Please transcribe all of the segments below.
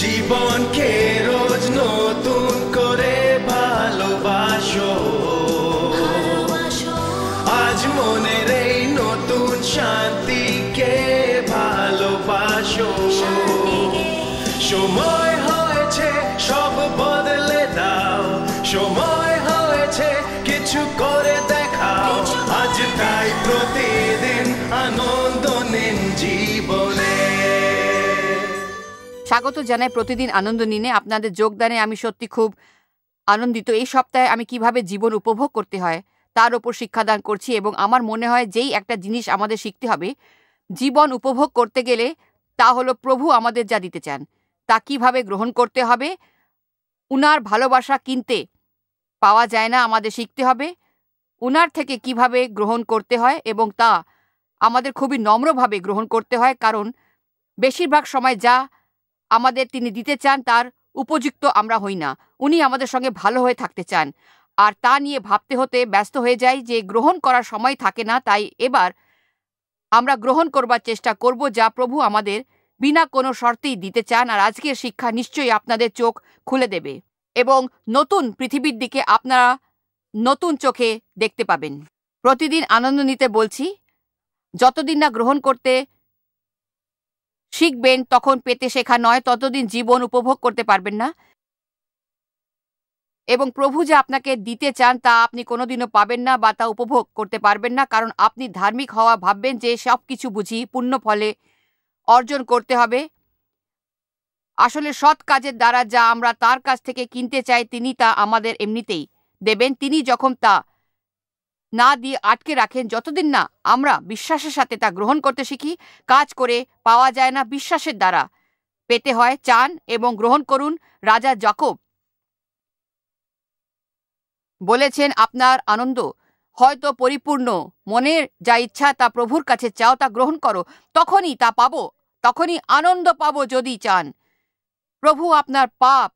জীবনকে রোজ নতুন করে ভালোবাসো আজ মনের এই নতুন শান্তিকে ভালোবাসো সময় স্বাগত জানাই প্রতিদিন আনন্দ নিনে আপনাদের যোগদানে আমি সত্যি খুব আনন্দিত এই সপ্তাহে আমি কিভাবে জীবন উপভোগ করতে হয় তার ওপর শিক্ষাদান করছি এবং আমার মনে হয় যেই একটা জিনিস আমাদের শিখতে হবে জীবন উপভোগ করতে গেলে তা হলো প্রভু আমাদের যা দিতে চান তা কিভাবে গ্রহণ করতে হবে উনার ভালোবাসা কিনতে পাওয়া যায় না আমাদের শিখতে হবে উনার থেকে কিভাবে গ্রহণ করতে হয় এবং তা আমাদের খুবই নম্রভাবে গ্রহণ করতে হয় কারণ বেশিরভাগ সময় যা আমাদের তিনি দিতে চান তার উপযুক্ত আমরা হই না উনি আমাদের সঙ্গে ভালো হয়ে থাকতে চান আর তা নিয়ে ভাবতে হতে ব্যস্ত হয়ে যায় যে গ্রহণ করার সময় থাকে না তাই এবার আমরা গ্রহণ করবার চেষ্টা করব যা প্রভু আমাদের বিনা কোনো শর্তেই দিতে চান আর আজকের শিক্ষা নিশ্চয়ই আপনাদের চোখ খুলে দেবে এবং নতুন পৃথিবীর দিকে আপনারা নতুন চোখে দেখতে পাবেন প্রতিদিন আনন্দ নিতে বলছি যতদিন না গ্রহণ করতে শিখবেন তখন পেতে শেখা নয় ততদিন জীবন উপভোগ করতে পারবেন না এবং প্রভু যে আপনাকে দিতে চান তা আপনি কোনোদিনও পাবেন না বা তা উপভোগ করতে পারবেন না কারণ আপনি ধার্মিক হওয়া ভাববেন যে সব কিছু বুঝি পুণ্য ফলে অর্জন করতে হবে আসলে সৎ কাজের দ্বারা যা আমরা তার কাছ থেকে কিনতে চাই তিনি তা আমাদের এমনিতেই দেবেন তিনি যখন তা না দিয়ে আটকে রাখেন যতদিন না আমরা বিশ্বাসের সাথে তা গ্রহণ করতে শিখি কাজ করে পাওয়া যায় না বিশ্বাসের দ্বারা পেতে হয় চান এবং গ্রহণ করুন রাজা জকব বলেছেন আপনার আনন্দ হয়তো পরিপূর্ণ মনের যা ইচ্ছা তা প্রভুর কাছে চাও তা গ্রহণ করো তখনই তা পাবো তখনই আনন্দ পাবো যদি চান প্রভু আপনার পাপ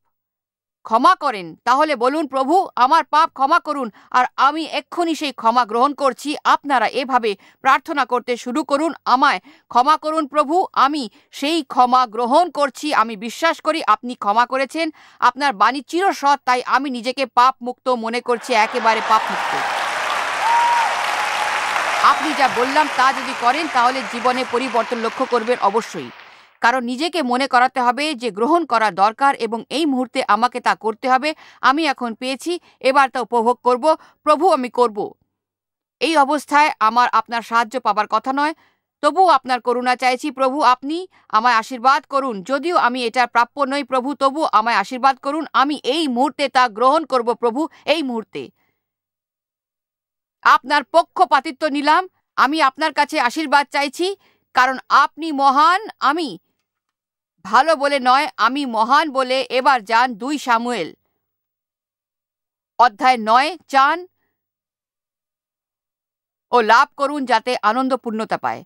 ক্ষমা করেন তাহলে বলুন প্রভু আমার পাপ ক্ষমা করুন আর আমি এক্ষুনি সেই ক্ষমা গ্রহণ করছি আপনারা এভাবে প্রার্থনা করতে শুরু করুন আমায় ক্ষমা করুন প্রভু আমি সেই ক্ষমা গ্রহণ করছি আমি বিশ্বাস করি আপনি ক্ষমা করেছেন আপনার বাণী চিরসৎ তাই আমি নিজেকে পাপ মুক্ত মনে করছি একেবারে পাপ মুক্ত আপনি যা বললাম তা যদি করেন তাহলে জীবনে পরিবর্তন লক্ষ্য করবেন অবশ্যই কারণ নিজেকে মনে করাতে হবে যে গ্রহণ করা দরকার এবং এই মুহূর্তে আমাকে তা করতে হবে আমি এখন পেয়েছি এবার তা উপভোগ করব প্রভু আমি করব এই অবস্থায় আমার আপনার সাহায্য পাবার কথা নয় তবুও আপনার করুণা চাইছি প্রভু আপনি আমায় আশীর্বাদ করুন যদিও আমি এটার প্রাপ্য নই প্রভু তবু আমায় আশীর্বাদ করুন আমি এই মুহূর্তে তা গ্রহণ করব প্রভু এই মুহূর্তে আপনার পক্ষপাতিত্ব নিলাম আমি আপনার কাছে আশীর্বাদ চাইছি কারণ আপনি মহান আমি ভালো বলে নয় আমি মহান বলে এবার যান দুই সামুয়েল অধ্যায় নয় চান ও লাভ করুন যাতে আনন্দ পূর্ণতা পায়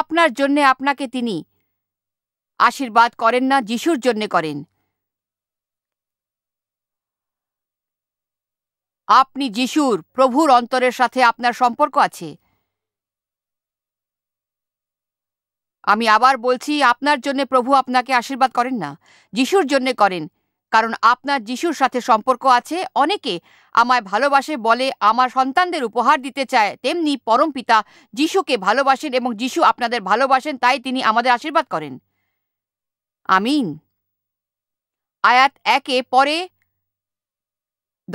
আপনার জন্যে আপনাকে তিনি আশীর্বাদ করেন না যিশুর জন্যে করেন আপনি যিশুর প্রভুর অন্তরের সাথে আপনার সম্পর্ক আছে আমি আবার বলছি আপনার জন্য প্রভু আপনাকে আশীর্বাদ করেন না যিশুর জন্য করেন কারণ আপনার যিশুর সাথে সম্পর্ক আছে অনেকে আমায় ভালোবাসে বলে আমার সন্তানদের উপহার দিতে চায় তেমনি পরম পিতা যিশুকে ভালোবাসেন এবং যিশু আপনাদের ভালোবাসেন তাই তিনি আমাদের আশীর্বাদ করেন আমিন আয়াত একে পরে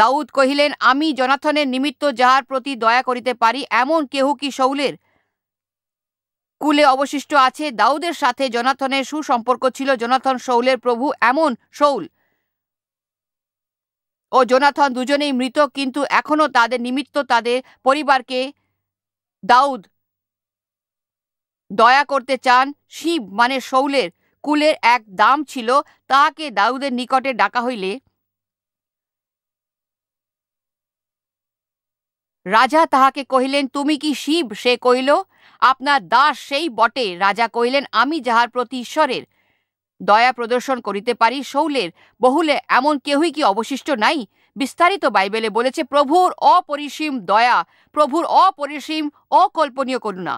দাউদ কহিলেন আমি জনাথনের নিমিত্ত যাহার প্রতি দয়া করিতে পারি এমন কেহ কি শৌলের কুলে অবশিষ্ট আছে দাউদের সাথে জনাথনের সুসম্পর্ক ছিল জনাথন শৌলের প্রভু এমন শৌল ও জোনাথন দুজনেই মৃত কিন্তু এখনও তাদের নিমিত্ত তাদের পরিবারকে দাউদ দয়া করতে চান শিব মানে শৌলের কুলের এক দাম ছিল তাহাকে দাউদের নিকটে ডাকা হইলে রাজা তাহাকে কহিলেন তুমি কি শিব সে কহিল আপনার দাস সেই বটে রাজা কহিলেন আমি যাহার প্রতি ঈশ্বরের দয়া প্রদর্শন করিতে পারি শৌলের বহুলে এমন কেহই কি অবশিষ্ট নাই বিস্তারিত বাইবেলে বলেছে প্রভুর অপরিসীম দয়া প্রভুর অপরিসীম অকল্পনীয় করুণা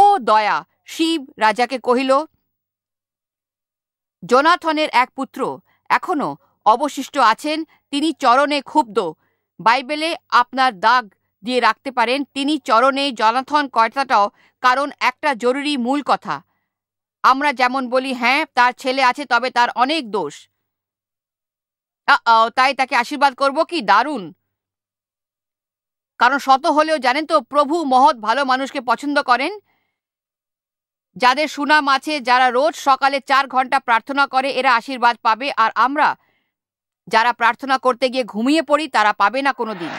ও দয়া শিব রাজাকে কহিল জোনাথনের এক পুত্র এখনো অবশিষ্ট আছেন তিনি চরণে ক্ষুব্ধ বাইবেলে আপনার দাগ দিয়ে রাখতে পারেন তিনি চরণে জনাথন কর্তাটাও কারণ একটা জরুরি মূল কথা আমরা যেমন বলি হ্যাঁ তার ছেলে আছে তবে তার অনেক দোষ তাই তাকে আশীর্বাদ করব কি দারুণ কারণ শত হলেও জানেন তো প্রভু মহৎ ভালো মানুষকে পছন্দ করেন যাদের সুনাম আছে যারা রোজ সকালে চার ঘন্টা প্রার্থনা করে এরা আশীর্বাদ পাবে আর আমরা যারা প্রার্থনা করতে গিয়ে ঘুমিয়ে পড়ি তারা পাবে না কোনো দিন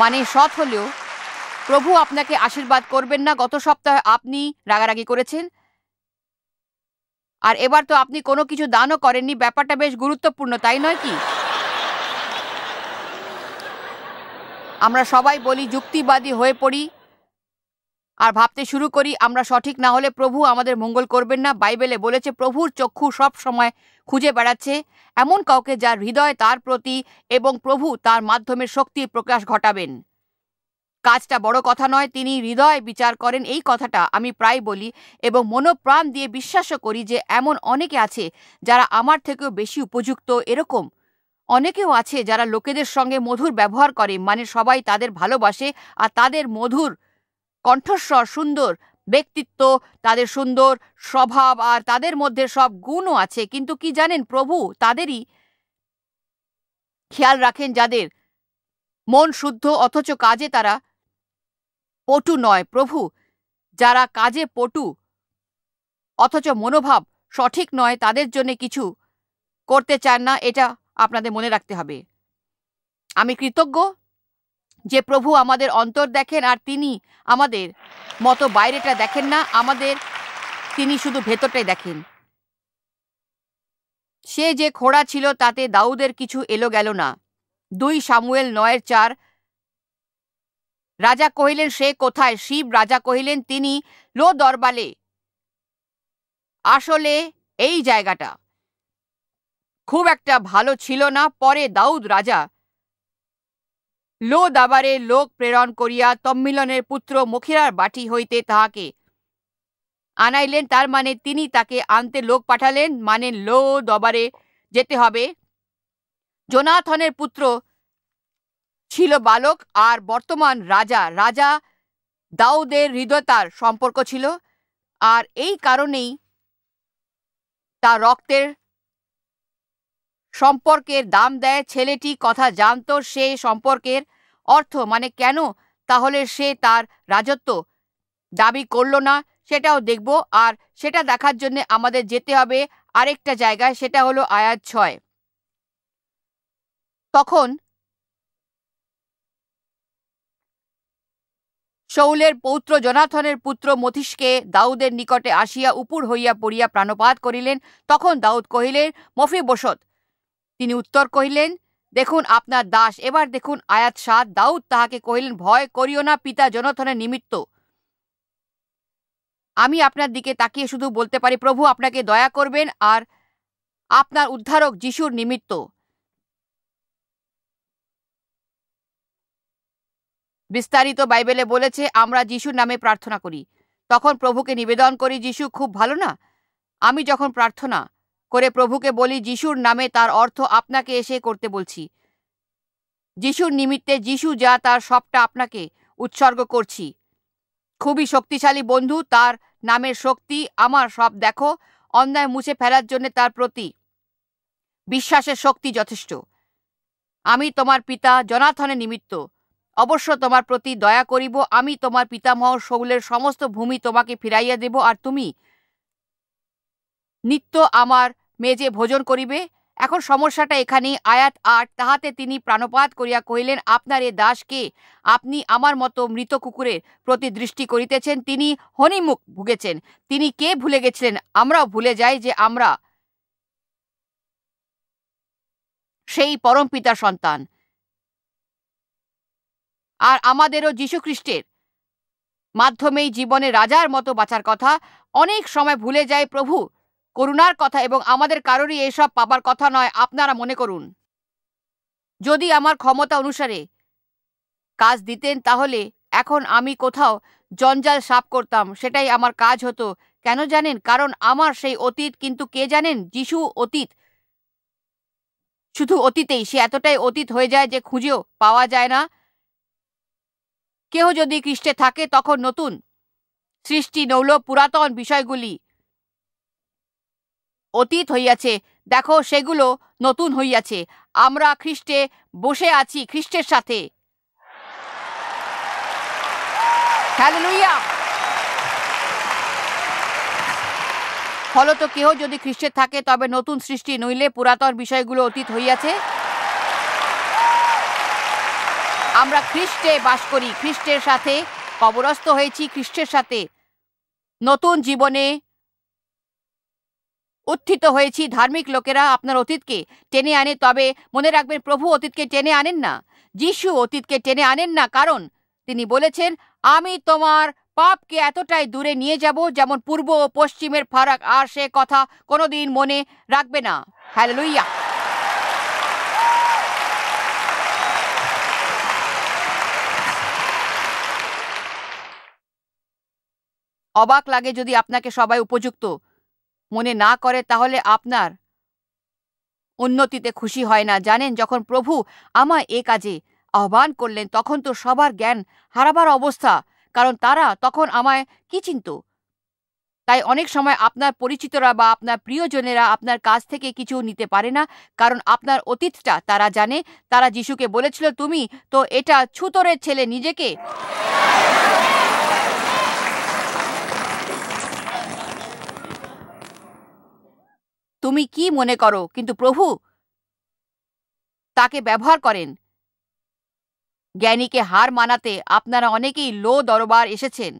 মানে সৎ হলেও প্রভু আপনাকে আশীর্বাদ করবেন না গত সপ্তাহে আপনি রাগারাগি করেছেন আর এবার তো আপনি কোনো কিছু দানও করেননি ব্যাপারটা বেশ গুরুত্বপূর্ণ তাই নয় কি আমরা সবাই বলি যুক্তিবাদী হয়ে পড়ি আর ভাবতে শুরু করি আমরা সঠিক না হলে প্রভু আমাদের মঙ্গল করবেন না বাইবেলে বলেছে প্রভুর চক্ষু সব সময় খুঁজে বেড়াচ্ছে এমন কাউকে যার হৃদয় তার প্রতি এবং প্রভু তার মাধ্যমে শক্তির প্রকাশ ঘটাবেন কাজটা বড় কথা নয় তিনি হৃদয় বিচার করেন এই কথাটা আমি প্রায় বলি এবং মনোপ্রাণ দিয়ে বিশ্বাসও করি যে এমন অনেকে আছে যারা আমার থেকেও বেশি উপযুক্ত এরকম অনেকেও আছে যারা লোকেদের সঙ্গে মধুর ব্যবহার করে মানে সবাই তাদের ভালোবাসে আর তাদের মধুর কণ্ঠস্বর সুন্দর ব্যক্তিত্ব তাদের সুন্দর স্বভাব আর তাদের মধ্যে সব গুণও আছে কিন্তু কি জানেন প্রভু তাদেরই খেয়াল রাখেন যাদের মন শুদ্ধ অথচ কাজে তারা পটু নয় প্রভু যারা কাজে পটু অথচ মনোভাব সঠিক নয় তাদের জন্য কিছু করতে চান না এটা আপনাদের মনে রাখতে হবে আমি কৃতজ্ঞ যে প্রভু আমাদের অন্তর দেখেন আর তিনি আমাদের মতো বাইরেটা দেখেন না আমাদের তিনি শুধু ভেতরটাই দেখেন সে যে খোড়া ছিল তাতে দাউদের কিছু এলো গেল না দুই সামুয়েল নয়ের চার রাজা কহিলেন সে কোথায় শিব রাজা কহিলেন তিনি লো দরবালে আসলে এই জায়গাটা খুব একটা ভালো ছিল না পরে দাউদ রাজা লো দাবারে লোক প্রেরণ করিয়া তম্মিলনের পুত্র মুখিরার বাটি হইতে তাহাকে আনাইলেন তার মানে তিনি তাকে আনতে লোক পাঠালেন মানে লো দবারে যেতে হবে জোনাথনের পুত্র ছিল বালক আর বর্তমান রাজা রাজা দাউদের হৃদয়তার সম্পর্ক ছিল আর এই কারণেই তা রক্তের সম্পর্কের দাম দেয় ছেলেটি কথা জানত সে সম্পর্কের অর্থ মানে কেন তাহলে সে তার রাজত্ব দাবি করল না সেটাও দেখব আর সেটা দেখার জন্য আমাদের যেতে হবে আরেকটা জায়গায় সেটা হলো আয়াত ছয় তখন শৌলের পৌত্র জনাথনের পুত্র মথিসকে দাউদের নিকটে আসিয়া উপুর হইয়া পড়িয়া প্রাণপাত করিলেন তখন দাউদ কহিলেন মফি বসত তিনি উত্তর কহিলেন দেখুন আপনার দাস এবার দেখুন আয়াত সাদ দাউদ তাহাকে কহিলেন ভয় করিও না পিতা জনথনের নিমিত্ত আমি আপনার দিকে তাকিয়ে শুধু বলতে পারি প্রভু আপনাকে দয়া করবেন আর আপনার উদ্ধারক যিশুর নিমিত্ত বিস্তারিত বাইবেলে বলেছে আমরা যিশুর নামে প্রার্থনা করি তখন প্রভুকে নিবেদন করি যিশু খুব ভালো না আমি যখন প্রার্থনা করে প্রভুকে বলি যিশুর নামে তার অর্থ আপনাকে এসে করতে বলছি যিশুর নিমিত্তে যিশু যা তার সবটা আপনাকে উৎসর্গ করছি খুবই শক্তিশালী বন্ধু তার নামের শক্তি আমার সব দেখো অন্যায় মুছে ফেলার জন্য তার প্রতি বিশ্বাসের শক্তি যথেষ্ট আমি তোমার পিতা জনাথনের নিমিত্ত অবশ্য তোমার প্রতি দয়া করিব আমি তোমার পিতামহ শৌলের সমস্ত ভূমি তোমাকে ফিরাইয়া দেব আর তুমি নিত্য আমার মেজে ভোজন করিবে এখন সমস্যাটা এখানে আয়াত আট তাহাতে তিনি প্রাণপাত করিয়া কহিলেন আপনার এ দাসকে আপনি আমার মতো মৃত কুকুরের প্রতি দৃষ্টি করিতেছেন তিনি হনিমুখ ভুগেছেন তিনি কে ভুলে গেছিলেন আমরাও ভুলে যাই যে আমরা সেই পরম পিতা সন্তান আর আমাদেরও যীশুখ্রিস্টের মাধ্যমেই জীবনে রাজার মতো বাঁচার কথা অনেক সময় ভুলে যায় প্রভু করুণার কথা এবং আমাদের কারোরই এসব পাবার কথা নয় আপনারা মনে করুন যদি আমার ক্ষমতা অনুসারে কাজ দিতেন তাহলে এখন আমি কোথাও জঞ্জাল সাফ করতাম সেটাই আমার কাজ হতো কেন জানেন কারণ আমার সেই অতীত কিন্তু কে জানেন যিশু অতীত শুধু অতীতেই সে এতটাই অতীত হয়ে যায় যে খুঁজেও পাওয়া যায় না কেহ যদি খ্রিস্টে থাকে তখন নতুন সৃষ্টি নৌল পুরাতন বিষয়গুলি অতীত হইয়াছে দেখো সেগুলো নতুন হইয়াছে আমরা খ্রিস্টে বসে আছি খ্রিস্টের সাথে ফলত কেহ যদি খ্রিস্টের থাকে তবে নতুন সৃষ্টি নইলে পুরাতন বিষয়গুলো অতীত হইয়াছে আমরা খ্রিস্টে বাস করি খ্রিস্টের সাথে কবরস্থ হয়েছি খ্রিস্টের সাথে নতুন জীবনে উত্থিত হয়েছি ধার্মিক লোকেরা আপনার অতীতকে টেনে আনে তবে মনে রাখবেন প্রভু অতীতকে টেনে আনেন না যিশু অতীতকে টেনে আনেন না কারণ তিনি বলেছেন আমি তোমার পাপকে এতটাই দূরে নিয়ে যাব যেমন পূর্ব ও পশ্চিমের ফারাক আর সে কথা কোনোদিন মনে রাখবে না হ্যালুইয়া অবাক লাগে যদি আপনাকে সবাই উপযুক্ত মনে না করে তাহলে আপনার উন্নতিতে খুশি হয় না জানেন যখন প্রভু আমায় এ কাজে আহ্বান করলেন তখন তো সবার জ্ঞান হারাবার অবস্থা কারণ তারা তখন আমায় কি চিনত তাই অনেক সময় আপনার পরিচিতরা বা আপনার প্রিয়জনেরা আপনার কাছ থেকে কিছু নিতে পারে না কারণ আপনার অতীতটা তারা জানে তারা যিশুকে বলেছিল তুমি তো এটা ছুতরের ছেলে নিজেকে তুমি কি মনে করো কিন্তু প্রভু তাকে ব্যবহার করেন জ্ঞানীকে হার মানাতে আপনারা অনেকেই লো দরবার এসেছেন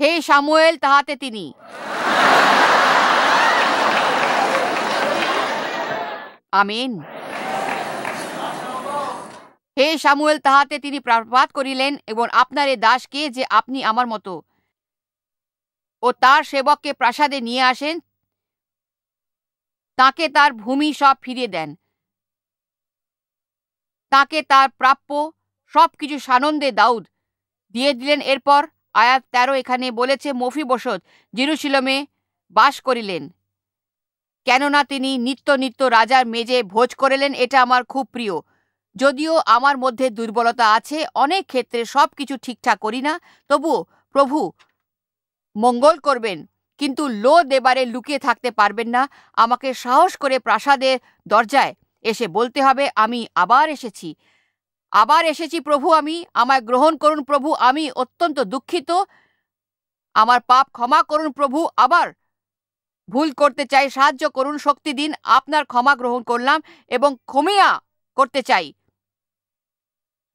হে সামুয়েল তাহাতে তিনি আমিন হে সামুয়েল তাহাতে তিনি প্রার্থনা করিলেন এবং আপনার এ দাসকে যে আপনি আমার মতো ও তার সেবককে প্রাসাদে নিয়ে আসেন তাকে তার ভূমি সব ফিরিয়ে দেন তাকে তার প্রাপ্য সব কিছু সানন্দে দাউদ দিয়ে দিলেন এরপর আয়াত তেরো এখানে বলেছে মফি বসত জিরুশিলমে বাস করিলেন কেননা তিনি নিত্য নিত্য রাজার মেজে ভোজ করিলেন এটা আমার খুব প্রিয় যদিও আমার মধ্যে দুর্বলতা আছে অনেক ক্ষেত্রে সব কিছু ঠিকঠাক করি না তবুও প্রভু মঙ্গল করবেন কিন্তু লো দেবারে লুকিয়ে থাকতে পারবেন না আমাকে সাহস করে প্রাসাদের দরজায় এসে বলতে হবে আমি আবার এসেছি আবার এসেছি প্রভু আমি আমায় গ্রহণ করুন প্রভু আমি অত্যন্ত দুঃখিত আমার পাপ ক্ষমা করুন প্রভু আবার ভুল করতে চাই সাহায্য করুন শক্তি দিন আপনার ক্ষমা গ্রহণ করলাম এবং ক্ষমিয়া করতে চাই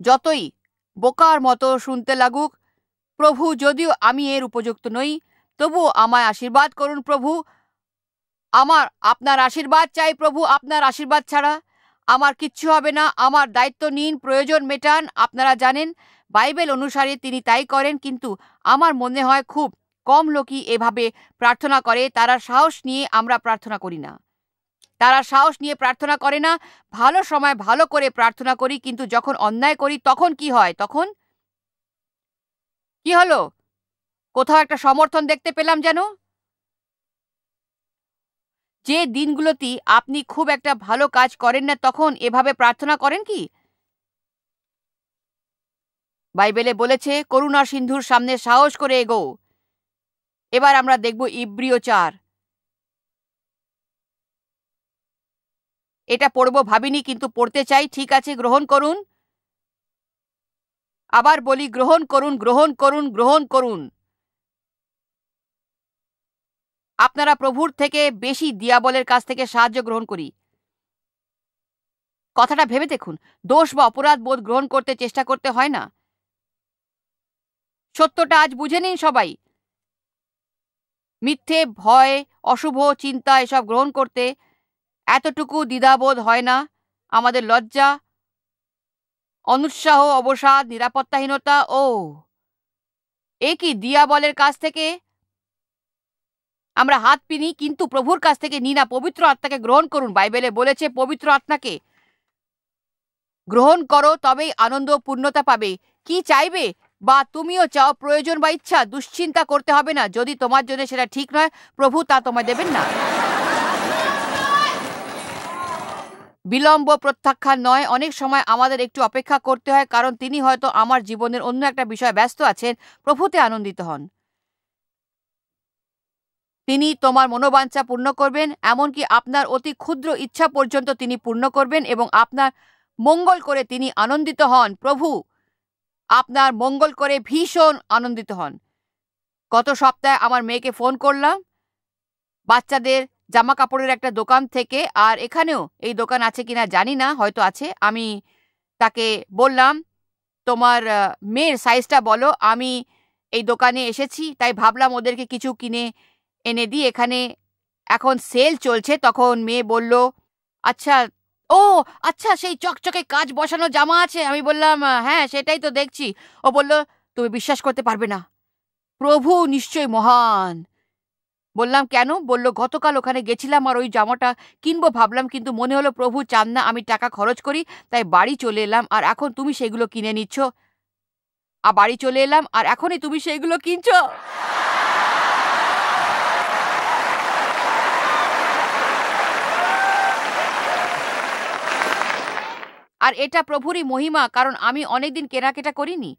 যতই বোকার মতো শুনতে লাগুক প্রভু যদিও আমি এর উপযুক্ত নই তবু আমায় আশীর্বাদ করুন প্রভু আমার আপনার আশীর্বাদ চাই প্রভু আপনার আশীর্বাদ ছাড়া আমার কিচ্ছু হবে না আমার দায়িত্ব নিন প্রয়োজন মেটান আপনারা জানেন বাইবেল অনুসারে তিনি তাই করেন কিন্তু আমার মনে হয় খুব কম লোকই এভাবে প্রার্থনা করে তারা সাহস নিয়ে আমরা প্রার্থনা করি না তারা সাহস নিয়ে প্রার্থনা করে না ভালো সময় ভালো করে প্রার্থনা করি কিন্তু যখন অন্যায় করি তখন কি হয় তখন কি হলো কোথাও একটা সমর্থন দেখতে পেলাম যেন যে দিনগুলোতে আপনি খুব একটা ভালো কাজ করেন না তখন এভাবে প্রার্থনা করেন কি বাইবেলে বলেছে করুণা সিন্ধুর সামনে সাহস করে এগো এবার আমরা দেখব ইব্রিয় চার এটা পড়ব ভাবিনি কিন্তু পড়তে চাই ঠিক আছে গ্রহণ করুন আবার বলি গ্রহণ করুন গ্রহণ করুন গ্রহণ করুন আপনারা প্রভুর থেকে বেশি দিয়াবলের কাছ থেকে সাহায্য গ্রহণ করি কথাটা ভেবে দেখুন দোষ বা অপরাধ বোধ গ্রহণ করতে চেষ্টা করতে হয় না সত্যটা আজ বুঝে নিন সবাই মিথ্যে ভয় অশুভ চিন্তা এসব গ্রহণ করতে এতটুকু দ্বিধাবোধ হয় না আমাদের লজ্জা অনুৎসাহ অবসাদ নিরাপত্তাহীনতা ও এ কি দিয়াবলের কাছ থেকে আমরা হাত পিনি কিন্তু প্রভুর কাছ থেকে নিনা পবিত্র আত্মাকে গ্রহণ করুন বাইবেলে বলেছে পবিত্র আত্মাকে গ্রহণ করো তবেই আনন্দ পূর্ণতা পাবে কি চাইবে বা তুমিও চাও প্রয়োজন বা ইচ্ছা দুশ্চিন্তা করতে হবে না যদি তোমার জন্য সেটা ঠিক নয় প্রভু তা তোমায় দেবেন না বিলম্ব প্রত্যাখ্যান নয় অনেক সময় আমাদের একটু অপেক্ষা করতে হয় কারণ তিনি হয়তো আমার জীবনের অন্য একটা বিষয় ব্যস্ত আছেন প্রভূতে আনন্দিত হন তিনি তোমার মনোবাঞ্ছা পূর্ণ করবেন এমনকি আপনার অতি ক্ষুদ্র ইচ্ছা পর্যন্ত তিনি পূর্ণ করবেন এবং আপনার মঙ্গল করে তিনি আনন্দিত হন প্রভু আপনার মঙ্গল করে ভীষণ আনন্দিত হন গত সপ্তাহে আমার মেয়েকে ফোন করলাম বাচ্চাদের জামা কাপড়ের একটা দোকান থেকে আর এখানেও এই দোকান আছে কিনা জানি না হয়তো আছে আমি তাকে বললাম তোমার মেয়ের সাইজটা বলো আমি এই দোকানে এসেছি তাই ভাবলাম ওদেরকে কিছু কিনে এনে দিই এখানে এখন সেল চলছে তখন মেয়ে বলল আচ্ছা ও আচ্ছা সেই চকচকে কাজ বসানো জামা আছে আমি বললাম হ্যাঁ সেটাই তো দেখছি ও বলল তুমি বিশ্বাস করতে পারবে না প্রভু নিশ্চয় মহান বললাম কেন বলল গতকাল ওখানে গেছিলাম আর ওই জামাটা কিনবো ভাবলাম কিন্তু মনে হলো প্রভু চান না আমি টাকা খরচ করি তাই বাড়ি চলে এলাম আর এখন তুমি সেগুলো কিনে নিচ্ছ আর বাড়ি চলে এলাম আর এখনই তুমি সেগুলো কিনছ আর এটা প্রভুরই মহিমা কারণ আমি অনেকদিন কেনাকেটা করিনি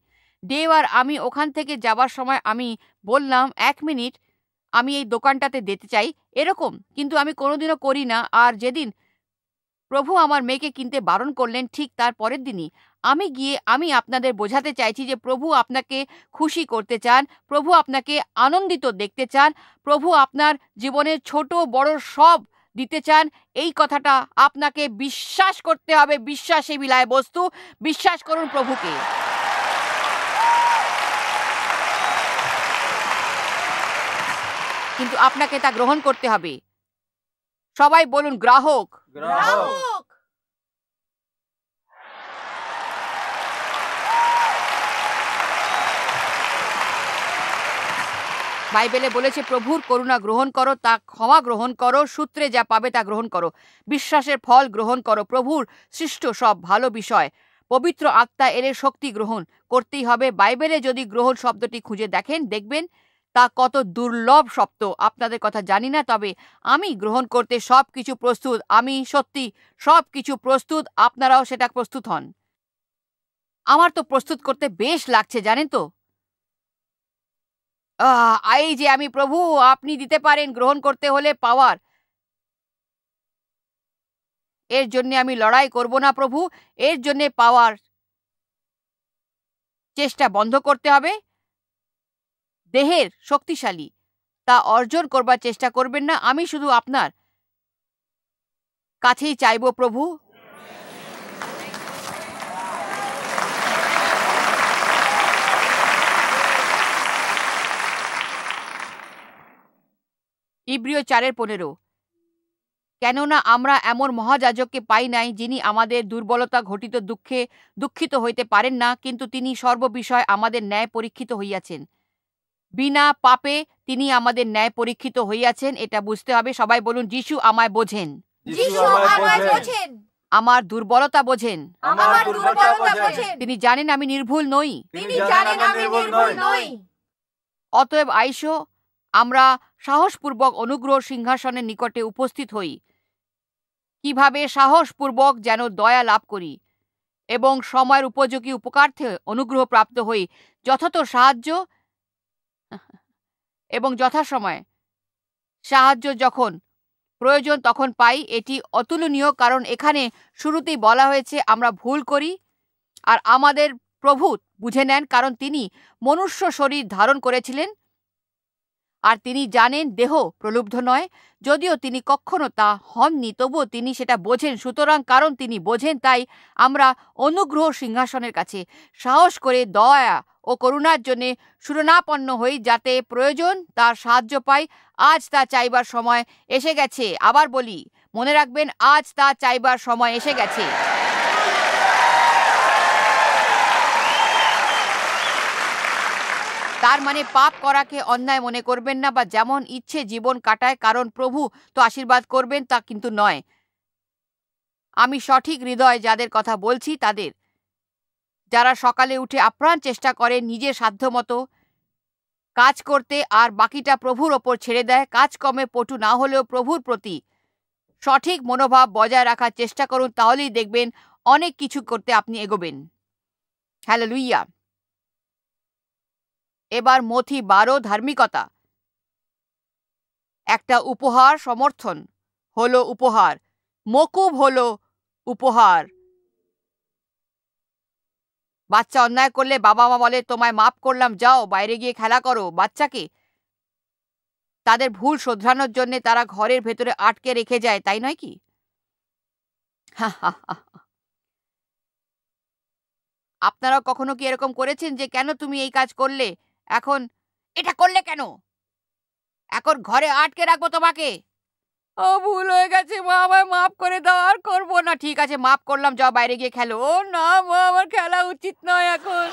ডেভ আমি ওখান থেকে যাবার সময় আমি বললাম এক মিনিট আমি এই দোকানটাতে দিতে চাই এরকম কিন্তু আমি কোনোদিনও করি না আর যেদিন প্রভু আমার মেয়েকে কিনতে বারণ করলেন ঠিক তার পরের দিনই আমি গিয়ে আমি আপনাদের বোঝাতে চাইছি যে প্রভু আপনাকে খুশি করতে চান প্রভু আপনাকে আনন্দিত দেখতে চান প্রভু আপনার জীবনের ছোট বড় সব দিতে চান এই কথাটা আপনাকে বিশ্বাস করতে হবে বিশ্বাসে বিলায় বস্তু বিশ্বাস করুন প্রভুকে কিন্তু আপনাকে তা গ্রহণ করতে হবে সবাই বলুন গ্রাহক গ্রাহক বাইবেলে বলেছে প্রভুর করুণা গ্রহণ করো তা ক্ষমা গ্রহণ করো সূত্রে যা পাবে তা গ্রহণ করো বিশ্বাসের ফল গ্রহণ করো প্রভুর সৃষ্ট সব ভালো বিষয় পবিত্র আত্মা এলে শক্তি গ্রহণ করতেই হবে বাইবেলে যদি গ্রহণ শব্দটি খুঁজে দেখেন দেখবেন তা কত দুর্লভ শব্দ আপনাদের কথা জানি না তবে আমি গ্রহণ করতে সব কিছু প্রস্তুত আমি সত্যি সব কিছু প্রস্তুত আপনারাও সেটা প্রস্তুত হন আমার তো প্রস্তুত করতে বেশ লাগছে জানেন তো এই যে আমি প্রভু আপনি দিতে পারেন গ্রহণ করতে হলে পাওয়ার এর জন্য আমি লড়াই করব না প্রভু এর জন্য পাওয়ার চেষ্টা বন্ধ করতে হবে দেহের শক্তিশালী তা অর্জন করবার চেষ্টা করবেন না আমি শুধু আপনার কাছেই চাইব প্রভু ইব্রিয় চারের পনেরো কেননা আমরা এমন মহাজাজককে পাই নাই যিনি আমাদের দুর্বলতা ঘটিত দুঃখে দুঃখিত হইতে পারেন না কিন্তু তিনি সর্ববিষয় আমাদের ন্যায় পরীক্ষিত হইয়াছেন বিনা পাপে তিনি আমাদের ন্যায় পরীক্ষিত হইয়াছেন এটা বুঝতে হবে সবাই বলুন যিশু আমায় বোঝেন আমার দুর্বলতা বোঝেন তিনি জানেন আমি নির্ভুল নই অতএব আইসো আমরা সাহসপূর্বক অনুগ্রহ সিংহাসনের নিকটে উপস্থিত হই কিভাবে সাহসপূর্বক যেন দয়া লাভ করি এবং সময়ের উপযোগী উপকার্থে অনুগ্রহ প্রাপ্ত হই যথাযথ সাহায্য এবং যথাসময়ে সাহায্য যখন প্রয়োজন তখন পাই এটি অতুলনীয় কারণ এখানে শুরুতেই বলা হয়েছে আমরা ভুল করি আর আমাদের প্রভু বুঝে নেন কারণ তিনি মনুষ্য শরীর ধারণ করেছিলেন আর তিনি জানেন দেহ প্রলুব্ধ নয় যদিও তিনি কখনো তা হননি তবুও তিনি সেটা বোঝেন সুতরাং কারণ তিনি বোঝেন তাই আমরা অনুগ্রহ সিংহাসনের কাছে সাহস করে দয়া ও করুণার জন্যে সুরনাপন্ন হই যাতে প্রয়োজন তার সাহায্য পাই আজ তা চাইবার সময় এসে গেছে আবার বলি মনে রাখবেন আজ তা চাইবার সময় এসে গেছে তার মানে পাপ করাকে অন্যায় মনে করবেন না বা যেমন ইচ্ছে জীবন কাটায় কারণ প্রভু তো আশীর্বাদ করবেন তা কিন্তু নয় আমি সঠিক হৃদয় যাদের কথা বলছি তাদের যারা সকালে উঠে আপ্রাণ চেষ্টা করে নিজের সাধ্যমতো কাজ করতে আর বাকিটা প্রভুর ওপর ছেড়ে দেয় কাজ কমে পটু না হলেও প্রভুর প্রতি সঠিক মনোভাব বজায় রাখার চেষ্টা করুন তাহলেই দেখবেন অনেক কিছু করতে আপনি এগোবেন হ্যালো লুইয়া এবার মথি বারো ধার্মিকতা একটা উপহার সমর্থন হলো উপহার মকুব হলো উপহার বাচ্চা অন্যায় করলে বাবা মা বলে তোমায় মাপ করলাম যাও বাইরে গিয়ে খেলা করো বাচ্চাকে তাদের ভুল শোধরানোর জন্য তারা ঘরের ভেতরে আটকে রেখে যায় তাই নয় কি আপনারা কখনো কি এরকম করেছেন যে কেন তুমি এই কাজ করলে এখন এটা করলে কেন এখন ঘরে আটকে রাখবো তোমাকে ও ভুল হয়ে গেছে মা আমায় মাফ করে দাও আর করবো না ঠিক আছে মাফ করলাম যাও বাইরে গিয়ে খেলো ও না মা আমার খেলা উচিত নয় এখন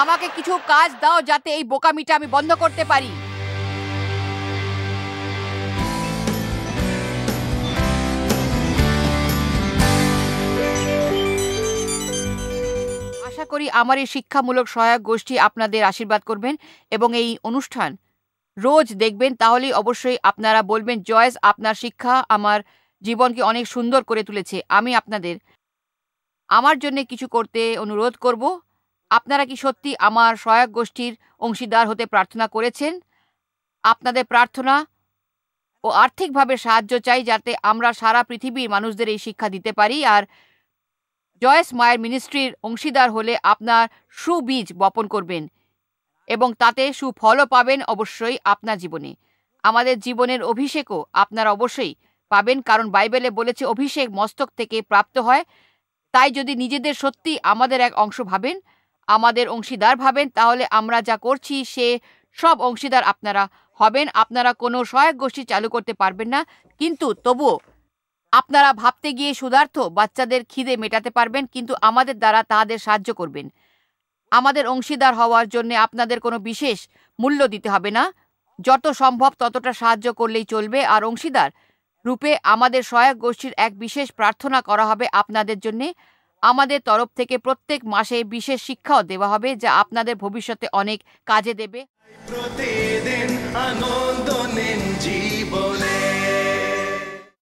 আমাকে কিছু কাজ দাও যাতে এই বোকামিটা আমি বন্ধ করতে পারি আশা করি আমার এই শিক্ষামূলক সহায়ক গোষ্ঠী আপনাদের আশীর্বাদ করবেন এবং এই অনুষ্ঠান রোজ দেখবেন তাহলেই অবশ্যই আপনারা বলবেন জয়েস আপনার শিক্ষা আমার জীবনকে অনেক সুন্দর করে তুলেছে আমি আপনাদের আমার জন্য কিছু করতে অনুরোধ করব আপনারা কি সত্যি আমার সহায়ক গোষ্ঠীর অংশীদার হতে প্রার্থনা করেছেন আপনাদের প্রার্থনা ও আর্থিকভাবে সাহায্য চাই যাতে আমরা সারা পৃথিবীর মানুষদের এই শিক্ষা দিতে পারি আর জয়েস মায়ের মিনিস্ট্রির অংশীদার হলে আপনার সুবীজ বপন করবেন এবং তাতে সুফলও পাবেন অবশ্যই আপনার জীবনে আমাদের জীবনের অভিষেকও আপনার অবশ্যই পাবেন কারণ বাইবেলে বলেছে অভিষেক মস্তক থেকে প্রাপ্ত হয় তাই যদি নিজেদের সত্যি আমাদের এক অংশ ভাবেন আমাদের অংশীদার ভাবেন তাহলে আমরা যা করছি সে সব অংশীদার আপনারা হবেন আপনারা কোনো সহায়ক গোষ্ঠী চালু করতে পারবেন না কিন্তু তবুও আপনারা ভাবতে গিয়ে সুদার্থ বাচ্চাদের খিদে মেটাতে পারবেন কিন্তু আমাদের দ্বারা তাদের সাহায্য করবেন আমাদের অংশীদার হওয়ার জন্য আপনাদের কোনো বিশেষ মূল্য দিতে হবে না যত সম্ভব ততটা সাহায্য করলেই চলবে আর অংশীদার রূপে আমাদের সহায়ক গোষ্ঠীর এক বিশেষ প্রার্থনা করা হবে আপনাদের জন্যে আমাদের তরফ থেকে প্রত্যেক মাসে বিশেষ শিক্ষাও দেওয়া হবে যা আপনাদের ভবিষ্যতে অনেক কাজে দেবে প্রতিদিন আনন্দ জীবন